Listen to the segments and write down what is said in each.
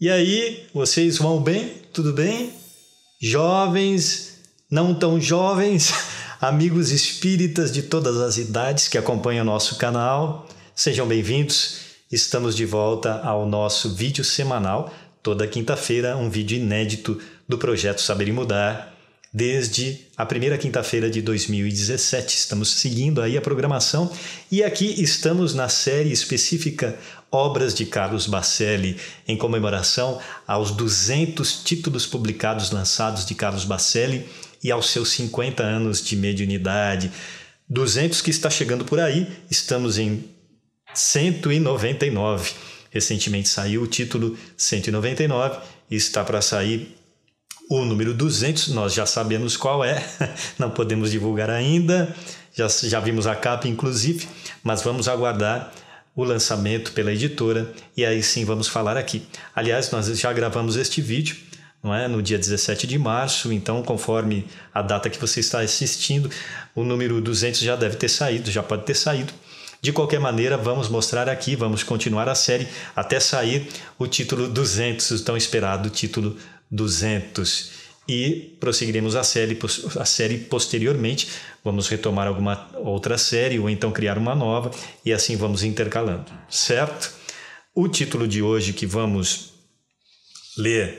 E aí, vocês vão bem? Tudo bem? Jovens, não tão jovens, amigos espíritas de todas as idades que acompanham o nosso canal, sejam bem-vindos. Estamos de volta ao nosso vídeo semanal, toda quinta-feira, um vídeo inédito do projeto Saber e Mudar, desde a primeira quinta-feira de 2017. Estamos seguindo aí a programação e aqui estamos na série específica obras de Carlos Bacelli em comemoração aos 200 títulos publicados lançados de Carlos Bacelli e aos seus 50 anos de mediunidade. 200 que está chegando por aí, estamos em 199. Recentemente saiu o título 199 e está para sair o número 200. Nós já sabemos qual é, não podemos divulgar ainda, já, já vimos a capa inclusive, mas vamos aguardar o lançamento pela editora e aí sim vamos falar aqui. Aliás, nós já gravamos este vídeo não é? no dia 17 de março, então conforme a data que você está assistindo, o número 200 já deve ter saído, já pode ter saído. De qualquer maneira, vamos mostrar aqui, vamos continuar a série até sair o título 200, o tão esperado título 200 e prosseguiremos a série, a série posteriormente. Vamos retomar alguma outra série ou então criar uma nova e assim vamos intercalando, certo? O título de hoje que vamos ler,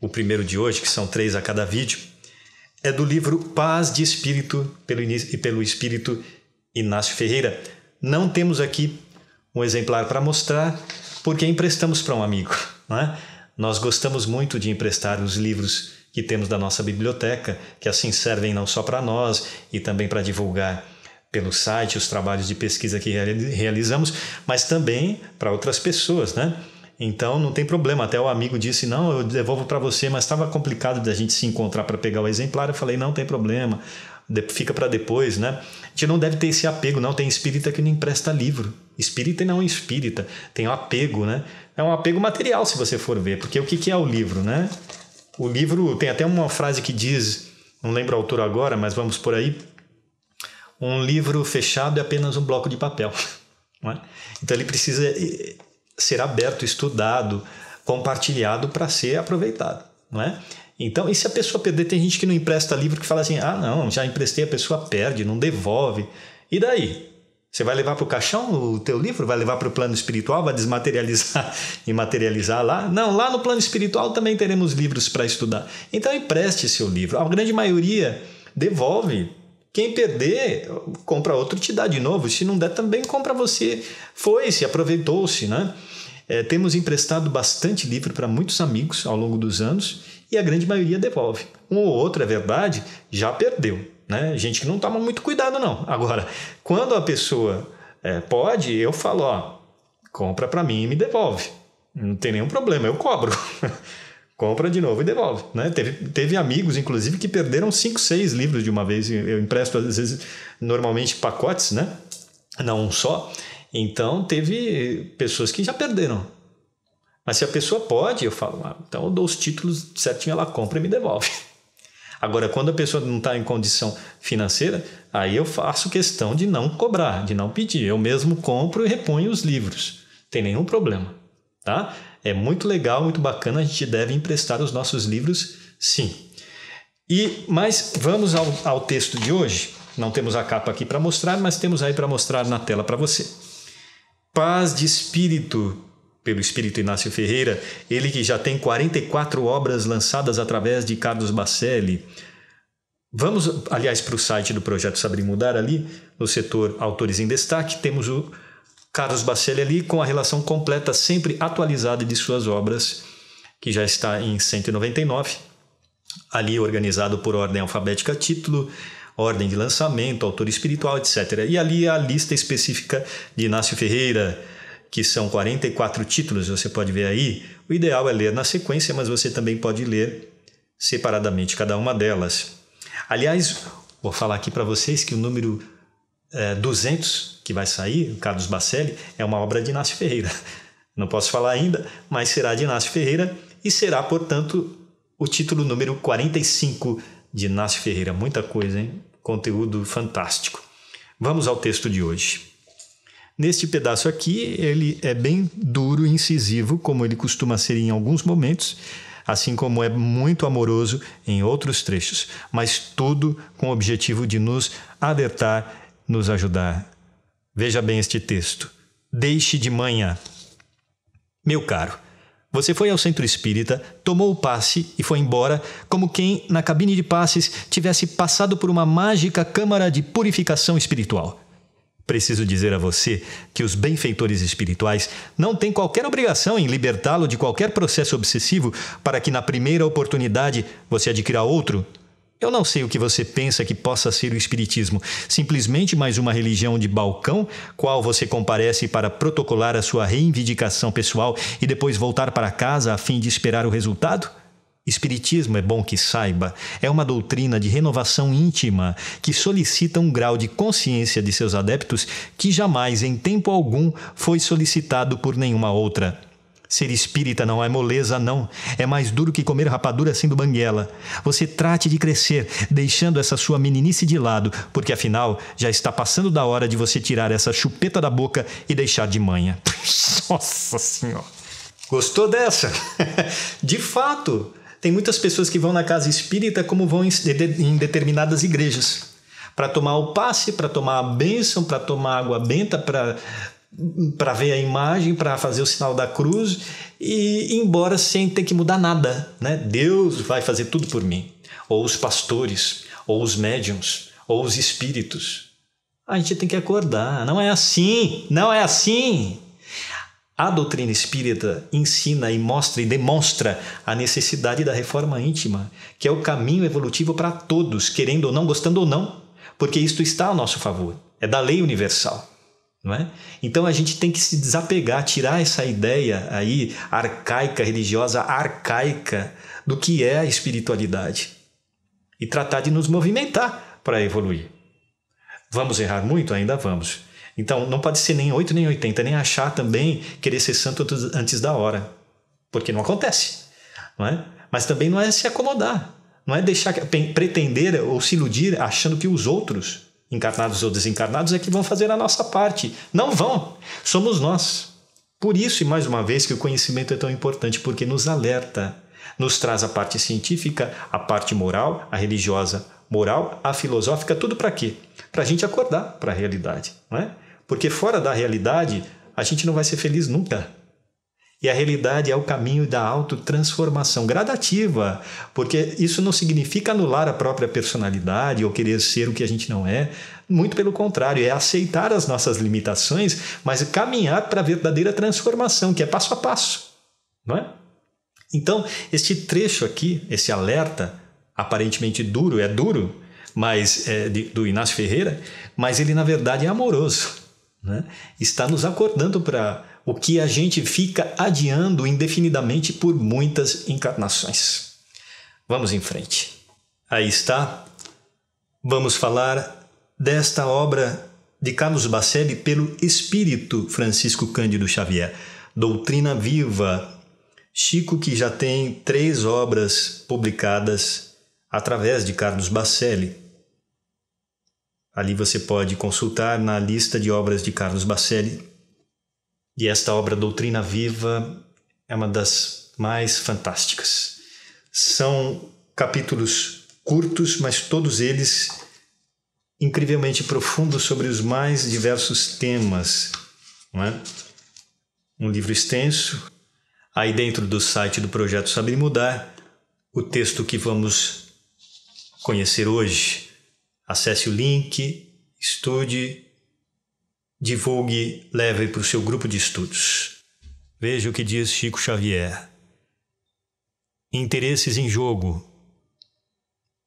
o primeiro de hoje, que são três a cada vídeo, é do livro Paz de Espírito pelo, e pelo Espírito Inácio Ferreira. Não temos aqui um exemplar para mostrar, porque emprestamos para um amigo. Né? Nós gostamos muito de emprestar os livros que temos da nossa biblioteca, que assim servem não só para nós e também para divulgar pelo site os trabalhos de pesquisa que realizamos, mas também para outras pessoas, né? Então não tem problema. Até o amigo disse: Não, eu devolvo para você, mas estava complicado da gente se encontrar para pegar o exemplar. Eu falei: Não tem problema, fica para depois, né? A gente não deve ter esse apego, não. Tem espírita que não empresta livro. Espírita e não espírita. Tem um apego, né? É um apego material, se você for ver, porque o que é o livro, né? O livro tem até uma frase que diz, não lembro a autor agora, mas vamos por aí. Um livro fechado é apenas um bloco de papel. É? Então ele precisa eh, ser aberto, estudado, compartilhado para ser aproveitado. Não é? Então, e se a pessoa perder, tem gente que não empresta livro que fala assim: ah, não, já emprestei, a pessoa perde, não devolve. E daí? Você vai levar para o caixão o teu livro? Vai levar para o plano espiritual? Vai desmaterializar e materializar lá? Não, lá no plano espiritual também teremos livros para estudar. Então empreste seu livro. A grande maioria devolve. Quem perder, compra outro, e te dá de novo. Se não der, também compra você. Foi-se, aproveitou-se, né? É, temos emprestado bastante livro para muitos amigos ao longo dos anos e a grande maioria devolve. Um ou outro, é verdade, já perdeu. Né? Gente que não toma muito cuidado, não. Agora, quando a pessoa é, pode, eu falo: ó, compra para mim e me devolve. Não tem nenhum problema, eu cobro. compra de novo e devolve. Né? Teve, teve amigos, inclusive, que perderam 5, 6 livros de uma vez. Eu empresto, às vezes, normalmente pacotes, né? Não um só. Então, teve pessoas que já perderam. Mas se a pessoa pode, eu falo, ah, então eu dou os títulos certinho, ela compra e me devolve. Agora, quando a pessoa não está em condição financeira, aí eu faço questão de não cobrar, de não pedir. Eu mesmo compro e reponho os livros. Tem nenhum problema, tá? É muito legal, muito bacana. A gente deve emprestar os nossos livros, sim. E mas vamos ao, ao texto de hoje. Não temos a capa aqui para mostrar, mas temos aí para mostrar na tela para você. Paz de espírito pelo espírito Inácio Ferreira, ele que já tem 44 obras lançadas através de Carlos Bacelli. Vamos, aliás, para o site do projeto Saber Mudar ali, no setor Autores em Destaque, temos o Carlos Bacelli ali com a relação completa, sempre atualizada de suas obras, que já está em 199, ali organizado por ordem alfabética título, ordem de lançamento, autor espiritual, etc. E ali a lista específica de Inácio Ferreira, que são 44 títulos, você pode ver aí. O ideal é ler na sequência, mas você também pode ler separadamente cada uma delas. Aliás, vou falar aqui para vocês que o número é, 200 que vai sair, o Carlos Bacelli, é uma obra de Inácio Ferreira. Não posso falar ainda, mas será de Inácio Ferreira e será, portanto, o título número 45 de Inácio Ferreira. Muita coisa, hein? Conteúdo fantástico. Vamos ao texto de hoje. Neste pedaço aqui, ele é bem duro e incisivo, como ele costuma ser em alguns momentos, assim como é muito amoroso em outros trechos, mas tudo com o objetivo de nos alertar, nos ajudar. Veja bem este texto. Deixe de manhã. Meu caro, você foi ao centro espírita, tomou o passe e foi embora, como quem, na cabine de passes, tivesse passado por uma mágica câmara de purificação espiritual. Preciso dizer a você que os benfeitores espirituais não têm qualquer obrigação em libertá-lo de qualquer processo obsessivo para que na primeira oportunidade você adquira outro. Eu não sei o que você pensa que possa ser o Espiritismo, simplesmente mais uma religião de balcão, qual você comparece para protocolar a sua reivindicação pessoal e depois voltar para casa a fim de esperar o resultado? Espiritismo, é bom que saiba, é uma doutrina de renovação íntima que solicita um grau de consciência de seus adeptos que jamais, em tempo algum, foi solicitado por nenhuma outra. Ser espírita não é moleza, não. É mais duro que comer rapadura sendo banguela. Você trate de crescer, deixando essa sua meninice de lado, porque afinal já está passando da hora de você tirar essa chupeta da boca e deixar de manha. Nossa Senhora! Gostou dessa? De fato! Tem muitas pessoas que vão na casa espírita como vão em, determinadas igrejas para tomar o passe, para tomar a bênção, para tomar água benta, para para ver a imagem, para fazer o sinal da cruz e ir embora sem ter que mudar nada, né? Deus vai fazer tudo por mim, ou os pastores, ou os médiums, ou os espíritos. A gente tem que acordar, não é assim, não é assim. A doutrina espírita ensina e mostra e demonstra a necessidade da reforma íntima, que é o caminho evolutivo para todos, querendo ou não, gostando ou não, porque isto está ao nosso favor, é da lei universal. Não é? Então a gente tem que se desapegar, tirar essa ideia aí arcaica, religiosa, arcaica do que é a espiritualidade e tratar de nos movimentar para evoluir. Vamos errar muito? Ainda vamos então, não pode ser nem 8 nem 80, nem achar também querer ser santo antes da hora, porque não acontece, não é? Mas também não é se acomodar, não é deixar pretender ou se iludir achando que os outros, encarnados ou desencarnados, é que vão fazer a nossa parte. Não vão. Somos nós. Por isso e mais uma vez que o conhecimento é tão importante, porque nos alerta, nos traz a parte científica, a parte moral, a religiosa, moral, a filosófica, tudo para quê? Para a gente acordar para a realidade, não é? Porque fora da realidade, a gente não vai ser feliz nunca. E a realidade é o caminho da autotransformação gradativa, porque isso não significa anular a própria personalidade ou querer ser o que a gente não é. Muito pelo contrário, é aceitar as nossas limitações, mas caminhar para a verdadeira transformação, que é passo a passo, não é? Então, este trecho aqui, esse alerta, aparentemente duro, é duro, mas é, de, do Inácio Ferreira, mas ele na verdade é amoroso né? está nos acordando para o que a gente fica adiando indefinidamente por muitas encarnações. Vamos em frente. Aí está. Vamos falar desta obra de Carlos Bacelli pelo espírito Francisco Cândido Xavier, Doutrina Viva. Chico, que já tem três obras publicadas através de Carlos Bacelli. Ali você pode consultar na lista de obras de Carlos Bacelli. E esta obra Doutrina Viva é uma das mais fantásticas. São capítulos curtos, mas todos eles incrivelmente profundos sobre os mais diversos temas. É? Um livro extenso. Aí dentro do site do Projeto Saber Mudar, o texto que vamos conhecer hoje Acesse o link, estude, divulgue, leve para o seu grupo de estudos. Veja o que diz Chico Xavier. Interesses em jogo.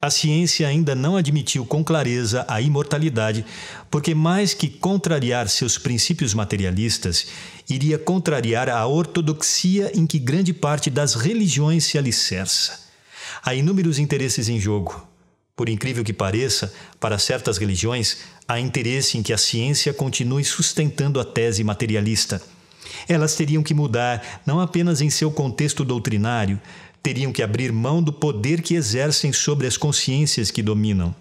A ciência ainda não admitiu com clareza a imortalidade, porque, mais que contrariar seus princípios materialistas, iria contrariar a ortodoxia em que grande parte das religiões se alicerça. Há inúmeros interesses em jogo. Por incrível que pareça, para certas religiões, há interesse em que a ciência continue sustentando a tese materialista. Elas teriam que mudar, não apenas em seu contexto doutrinário, teriam que abrir mão do poder que exercem sobre as consciências que dominam.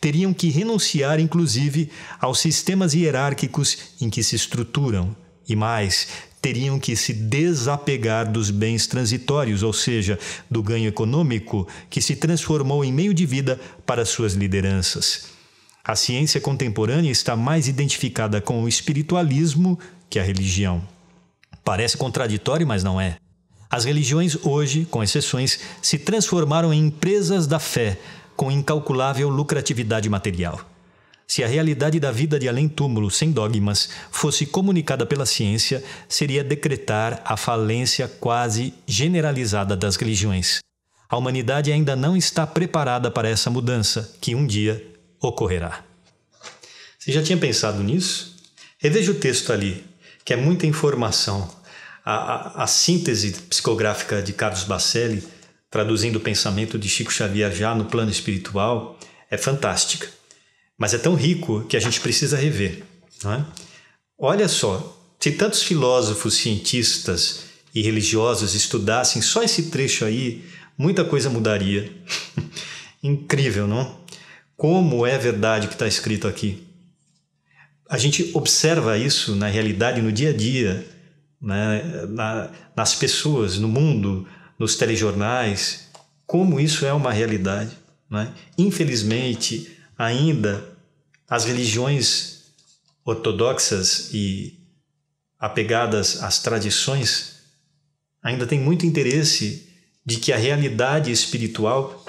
Teriam que renunciar, inclusive, aos sistemas hierárquicos em que se estruturam. E mais, teriam que se desapegar dos bens transitórios, ou seja, do ganho econômico que se transformou em meio de vida para suas lideranças. A ciência contemporânea está mais identificada com o espiritualismo que a religião. Parece contraditório, mas não é. As religiões hoje, com exceções, se transformaram em empresas da fé, com incalculável lucratividade material. Se a realidade da vida de além-túmulo, sem dogmas, fosse comunicada pela ciência, seria decretar a falência quase generalizada das religiões. A humanidade ainda não está preparada para essa mudança, que um dia ocorrerá. Você já tinha pensado nisso? Reveja o texto ali, que é muita informação. A, a, a síntese psicográfica de Carlos Bacelli, traduzindo o pensamento de Chico Xavier já no plano espiritual, é fantástica mas é tão rico que a gente precisa rever. É? Olha só, se tantos filósofos, cientistas e religiosos estudassem só esse trecho aí, muita coisa mudaria. Incrível, não? Como é verdade que está escrito aqui. A gente observa isso na realidade, no dia a dia, né? na, nas pessoas, no mundo, nos telejornais. Como isso é uma realidade. Né? Infelizmente, ainda as religiões ortodoxas e apegadas às tradições ainda têm muito interesse de que a realidade espiritual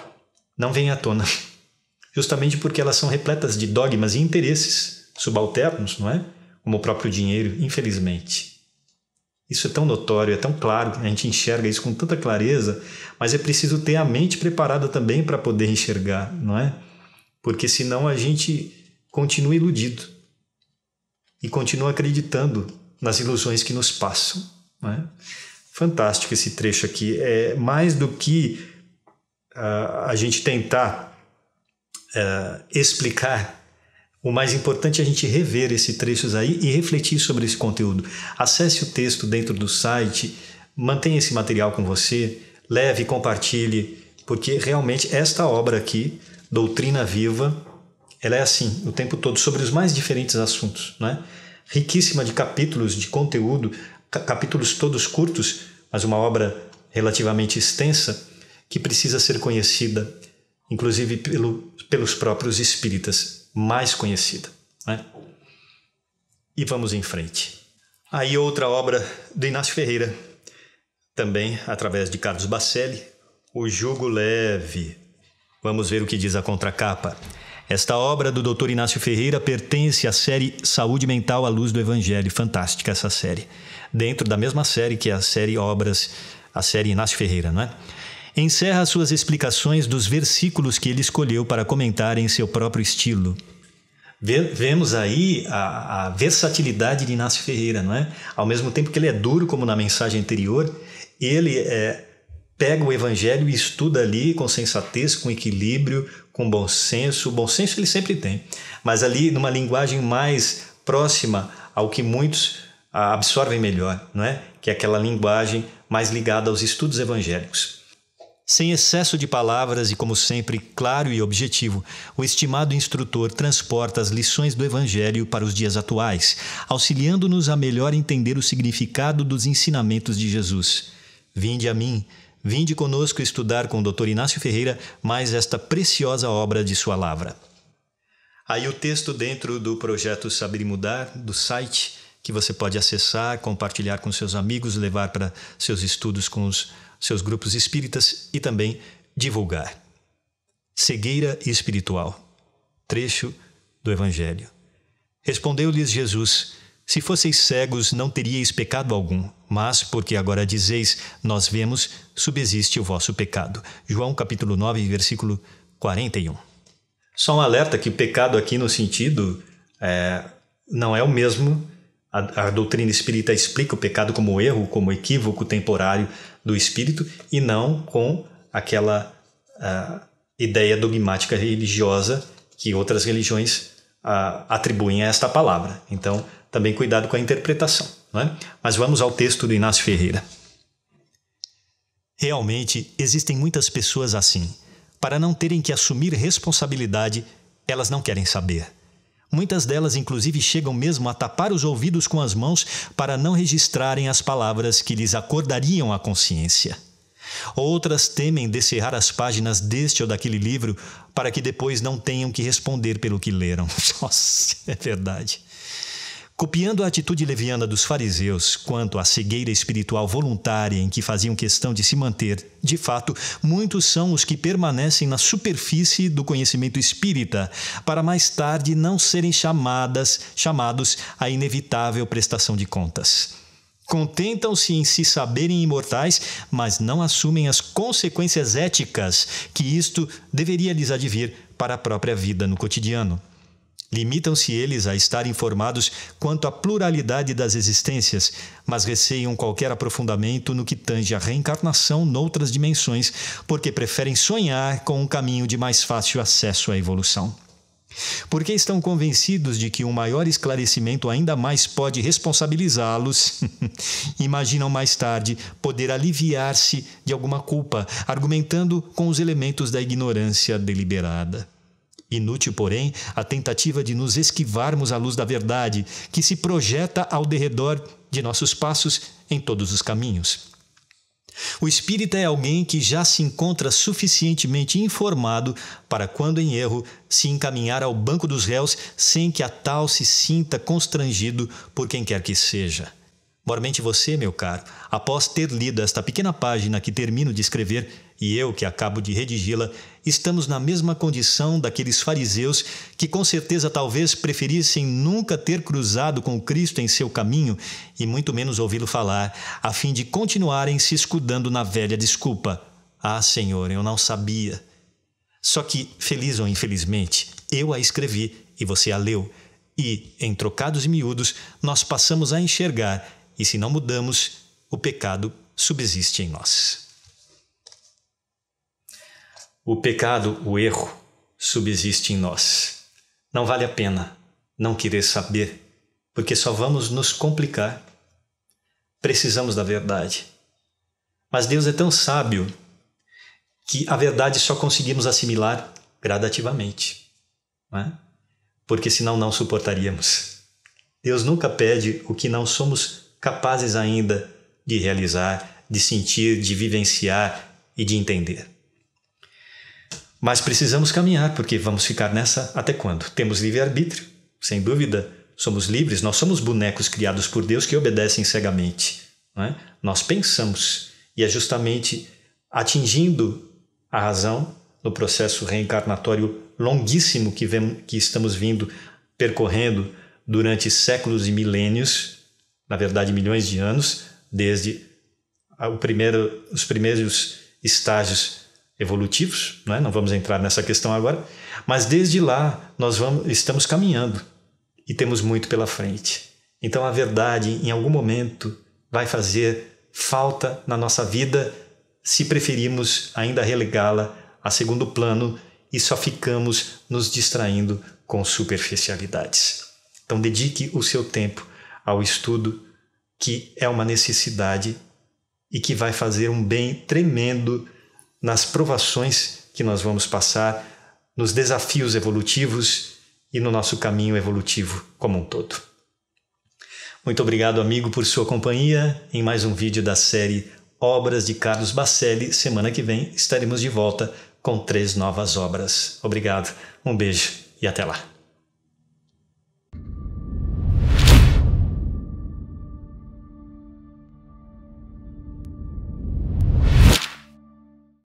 não venha à tona, justamente porque elas são repletas de dogmas e interesses subalternos, não é? Como o próprio dinheiro, infelizmente. Isso é tão notório, é tão claro, a gente enxerga isso com tanta clareza, mas é preciso ter a mente preparada também para poder enxergar, não é? porque senão a gente continua iludido e continua acreditando nas ilusões que nos passam. Né? Fantástico esse trecho aqui. É mais do que uh, a gente tentar uh, explicar. O mais importante é a gente rever esses trechos aí e refletir sobre esse conteúdo. Acesse o texto dentro do site, mantenha esse material com você, leve, e compartilhe, porque realmente esta obra aqui doutrina viva, ela é assim o tempo todo sobre os mais diferentes assuntos, né? riquíssima de capítulos, de conteúdo, capítulos todos curtos, mas uma obra relativamente extensa que precisa ser conhecida, inclusive pelo, pelos próprios espíritas, mais conhecida. Né? E vamos em frente. Aí outra obra do Inácio Ferreira, também através de Carlos Bacelli, O Jugo Leve, Vamos ver o que diz a contracapa. Esta obra do Dr. Inácio Ferreira pertence à série Saúde Mental à Luz do Evangelho. Fantástica essa série. Dentro da mesma série que é a série Obras, a série Inácio Ferreira, não é? Encerra suas explicações dos versículos que ele escolheu para comentar em seu próprio estilo. Vemos aí a, a versatilidade de Inácio Ferreira, não é? Ao mesmo tempo que ele é duro, como na mensagem anterior, ele é pega o evangelho e estuda ali com sensatez, com equilíbrio, com bom senso. O bom senso ele sempre tem, mas ali numa linguagem mais próxima ao que muitos ah, absorvem melhor, não é? Que é aquela linguagem mais ligada aos estudos evangélicos. Sem excesso de palavras e, como sempre, claro e objetivo, o estimado instrutor transporta as lições do Evangelho para os dias atuais, auxiliando-nos a melhor entender o significado dos ensinamentos de Jesus. Vinde a mim, Vinde conosco estudar com o Dr. Inácio Ferreira mais esta preciosa obra de sua lavra. Aí o texto dentro do projeto Saber e Mudar, do site, que você pode acessar, compartilhar com seus amigos, levar para seus estudos com os seus grupos espíritas e também divulgar. Cegueira espiritual. Trecho do Evangelho. Respondeu-lhes Jesus: se fosseis cegos, não teríeis pecado algum, mas porque agora dizeis, nós vemos, subsiste o vosso pecado. João capítulo 9, versículo 41. Só um alerta que o pecado aqui no sentido é, não é o mesmo. A, a doutrina espírita explica o pecado como erro, como equívoco temporário do espírito e não com aquela é, ideia dogmática religiosa que outras religiões atribuem a esta palavra. Então, também cuidado com a interpretação. Né? Mas vamos ao texto do Inácio Ferreira. Realmente, existem muitas pessoas assim. Para não terem que assumir responsabilidade, elas não querem saber. Muitas delas, inclusive, chegam mesmo a tapar os ouvidos com as mãos para não registrarem as palavras que lhes acordariam a consciência. Outras temem descerrar as páginas deste ou daquele livro para que depois não tenham que responder pelo que leram. Nossa, é verdade. Copiando a atitude leviana dos fariseus quanto à cegueira espiritual voluntária em que faziam questão de se manter, de fato, muitos são os que permanecem na superfície do conhecimento espírita, para mais tarde não serem chamadas, chamados à inevitável prestação de contas. Contentam-se em se saberem imortais, mas não assumem as consequências éticas que isto deveria lhes advir para a própria vida no cotidiano. Limitam-se eles a estar informados quanto à pluralidade das existências, mas receiam qualquer aprofundamento no que tange à reencarnação noutras dimensões, porque preferem sonhar com um caminho de mais fácil acesso à evolução. Porque estão convencidos de que um maior esclarecimento ainda mais pode responsabilizá-los, imaginam mais tarde poder aliviar-se de alguma culpa, argumentando com os elementos da ignorância deliberada. Inútil, porém, a tentativa de nos esquivarmos à luz da verdade, que se projeta ao derredor de nossos passos em todos os caminhos. O espírita é alguém que já se encontra suficientemente informado para, quando em erro, se encaminhar ao banco dos réus sem que a tal se sinta constrangido por quem quer que seja. Mormente você, meu caro, após ter lido esta pequena página que termino de escrever e eu que acabo de redigi-la, estamos na mesma condição daqueles fariseus que com certeza talvez preferissem nunca ter cruzado com Cristo em seu caminho e muito menos ouvi-lo falar, a fim de continuarem se escudando na velha desculpa: Ah, Senhor, eu não sabia. Só que, feliz ou infelizmente, eu a escrevi e você a leu. E, em trocados e miúdos, nós passamos a enxergar e se não mudamos, o pecado subsiste em nós. O pecado, o erro, subsiste em nós. Não vale a pena não querer saber, porque só vamos nos complicar. Precisamos da verdade. Mas Deus é tão sábio que a verdade só conseguimos assimilar gradativamente, não é? porque senão não suportaríamos. Deus nunca pede o que não somos capazes ainda de realizar, de sentir, de vivenciar e de entender. Mas precisamos caminhar, porque vamos ficar nessa até quando? Temos livre-arbítrio, sem dúvida, somos livres, nós somos bonecos criados por Deus que obedecem cegamente. É? Nós pensamos, e é justamente atingindo a razão no processo reencarnatório longuíssimo que, vemos, que estamos vindo percorrendo durante séculos e milênios, na verdade, milhões de anos, desde primeiro, os primeiros estágios evolutivos, né? não vamos entrar nessa questão agora, mas desde lá nós vamos, estamos caminhando e temos muito pela frente. Então a verdade, em algum momento, vai fazer falta na nossa vida se preferirmos ainda relegá-la a segundo plano e só ficamos nos distraindo com superficialidades. Então dedique o seu tempo ao estudo, que é uma necessidade e que vai fazer um bem tremendo nas provações que nós vamos passar, nos desafios evolutivos e no nosso caminho evolutivo como um todo. Muito obrigado, amigo, por sua companhia em mais um vídeo da série Obras de Carlos Bacelli. Semana que vem estaremos de volta com três novas obras. Obrigado, um beijo e até lá.